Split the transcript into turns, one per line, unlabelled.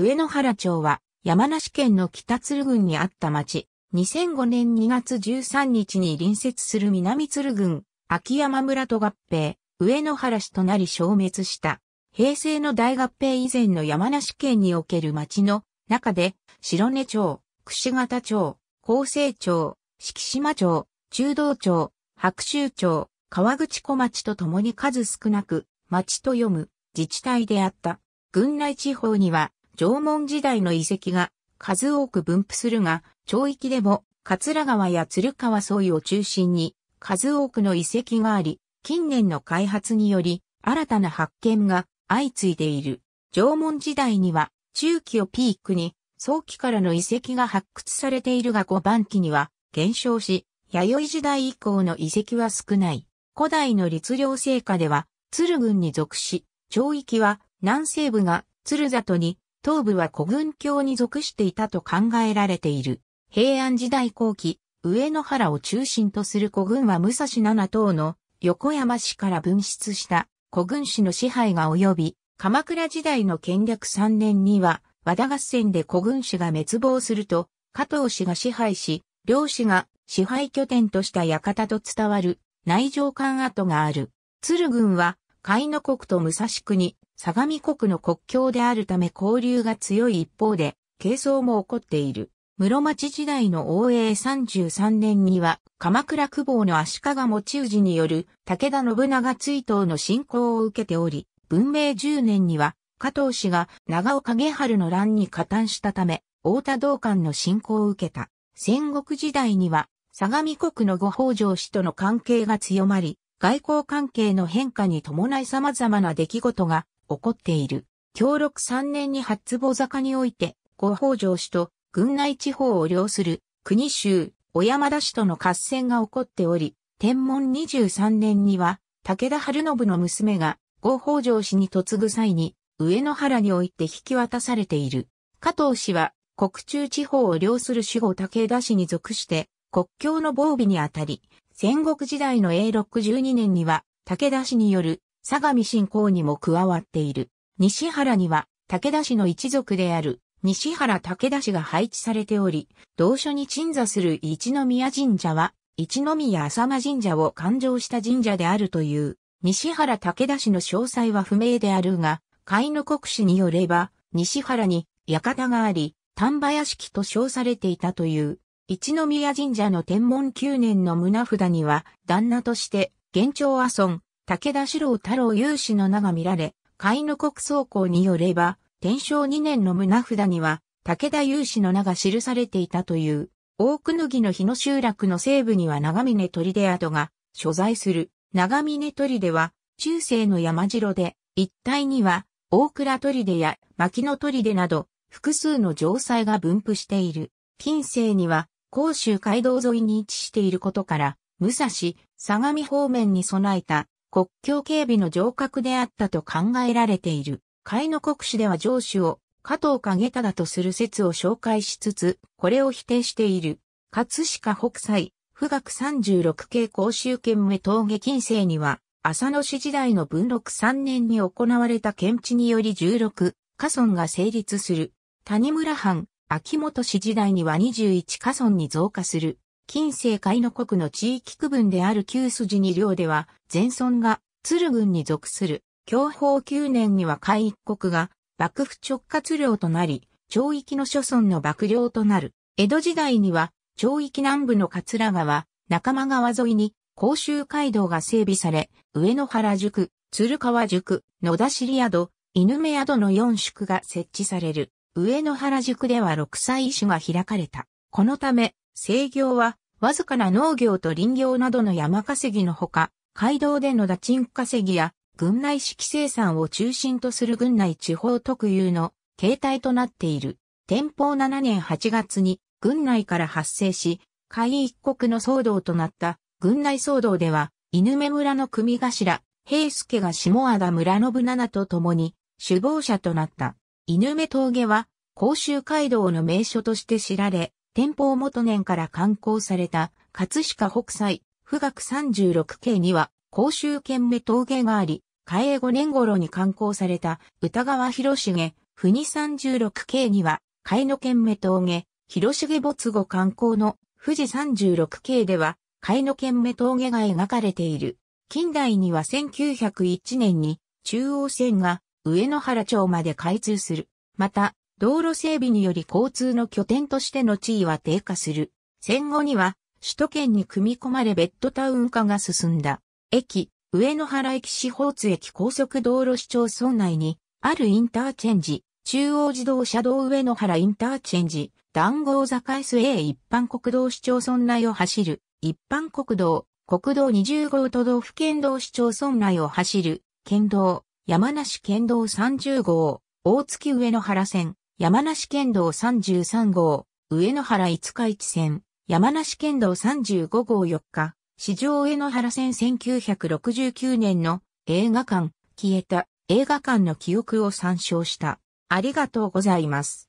上野原町は山梨県の北鶴郡にあった町、2005年2月13日に隣接する南鶴郡、秋山村と合併、上野原市となり消滅した。平成の大合併以前の山梨県における町の中で、白根町、串形町、厚生町、敷島町、中道町、白州町、川口小町と共に数少なく、町と読む自治体であった。郡内地方には縄文時代の遺跡が数多く分布するが、町域でも桂川や鶴川沿いを中心に数多くの遺跡があり、近年の開発により新たな発見が相次いでいる。縄文時代には中期をピークに早期からの遺跡が発掘されているが5番期には減少し、弥生時代以降の遺跡は少ない。古代の律令成果では、鶴郡に属し、町域は南西部が鶴里に東部は古軍教に属していたと考えられている。平安時代後期、上野原を中心とする古軍は武蔵七島の横山市から分出した古軍市の支配が及び、鎌倉時代の建略3年には、和田合戦で古軍市が滅亡すると、加藤氏が支配し、両氏が支配拠点とした館と伝わる内城館跡がある。鶴軍は、海の国と武蔵国、相模国の国境であるため交流が強い一方で、軽装も起こっている。室町時代の応永33年には、鎌倉久保の足利持氏による武田信長追悼の信仰を受けており、文明10年には、加藤氏が長尾影春の乱に加担したため、大田道館の信仰を受けた。戦国時代には、相模国の御法上氏との関係が強まり、外交関係の変化に伴い様々な出来事が起こっている。協力3年に八坪坂において、五北条氏と郡内地方を領する国州、小山田氏との合戦が起こっており、天文23年には、武田春信の娘が五北条氏に嫁ぐ際に、上野原において引き渡されている。加藤氏は、国中地方を領する守護武田氏に属して、国境の防備にあたり、戦国時代の永禄12年には、武田氏による相模信仰にも加わっている。西原には、武田氏の一族である、西原武田氏が配置されており、同書に鎮座する一宮神社は、一宮浅間神社を勘定した神社であるという、西原武田氏の詳細は不明であるが、海の国史によれば、西原に館があり、丹波屋敷と称されていたという、一宮神社の天文9年の胸札には、旦那として、現状阿孫、武田四郎太郎有志の名が見られ、海の国総校によれば、天正2年の胸札には、武田有志の名が記されていたという、大久野木の日の集落の西部には長峰砦跡が所在する。長峰砦は、中世の山城で、一帯には、大倉砦や牧野砦など、複数の城塞が分布している。近世には、甲州街道沿いに位置していることから、武蔵、相模方面に備えた国境警備の城郭であったと考えられている。海の国史では城主を加藤景忠とする説を紹介しつつ、これを否定している。葛飾北斎、富岳36系甲州圏。目峠近世には、浅野市時代の文禄3年に行われた検地により16、家村が成立する。谷村藩、秋元市時代には21家村に増加する。近世海の国の地域区分である旧筋二両では、前村が鶴軍に属する。享保九年には海一国が幕府直轄領となり、町域の諸村の幕領となる。江戸時代には、町域南部の桂川、仲間川沿いに、甲州街道が整備され、上野原宿、鶴川宿、野田尻宿、犬目宿の4宿が設置される。上野原宿では6歳種が開かれた。このため、制業は、わずかな農業と林業などの山稼ぎのほか、街道での打賃稼ぎや、軍内式生産を中心とする軍内地方特有の形態となっている。天保7年8月に軍内から発生し、海一国の騒動となった軍内騒動では、犬目村の組頭、平助が下和田村信七と共に首謀者となった。犬目峠は、甲州街道の名所として知られ、天保元年から刊行された、葛飾北斎、富岳36景には、甲州県目峠があり、嘉永5年頃に刊行された、歌川広重、富二36景には、海の県目峠、広重没後観光の富士36景では、海の県目峠が描かれている。近代には1901年に中央線が上野原町まで開通する。また、道路整備により交通の拠点としての地位は低下する。戦後には首都圏に組み込まれベッドタウン化が進んだ。駅、上野原駅市方津駅高速道路市町村内にあるインターチェンジ、中央自動車道上野原インターチェンジ、談合坂 SA 一般国道市町村内を走る、一般国道、国道20号都道府県道市町村内を走る、県道、山梨県道30号、大月上野原線、山梨県道33号、上野原五日市線、山梨県道35号4日、市場上野原線1969年の映画館、消えた映画館の記憶を参照した。ありがとうございます。